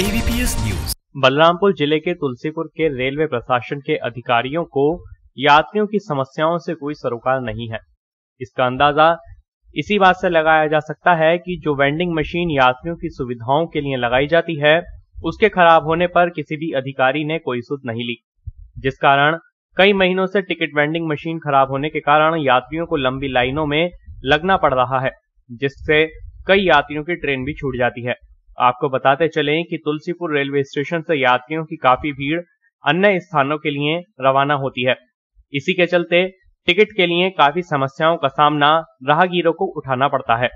ABPS news Balrampur जिले के तुलसीपुर के रेलवे प्रशासन के अधिकारियों को यात्रियों की समस्याओं से कोई सरोकार नहीं है इसका अंदाजा इसी बात से लगाया जा सकता है कि जो वेंडिंग मशीन यात्रियों की सुविधाओं के लिए लगाई जाती है उसके खराब होने पर किसी भी अधिकारी ने कोई सुध नहीं ली जिस कारण कई महीनों से टिकट वेंडिंग मशीन खराब होने के कारण यात्रियों को लंबी लाइनों में लगना पड़ रहा है जिससे कई यात्रियों की ट्रेन भी छूट जाती है आपको बताते चलें कि तुलसीपुर रेलवे स्टेशन से यात्रियों की काफी भीड़ अन्य स्थानों के लिए रवाना होती है इसी के चलते टिकट के लिए काफी समस्याओं का सामना राहगीरों को उठाना पड़ता है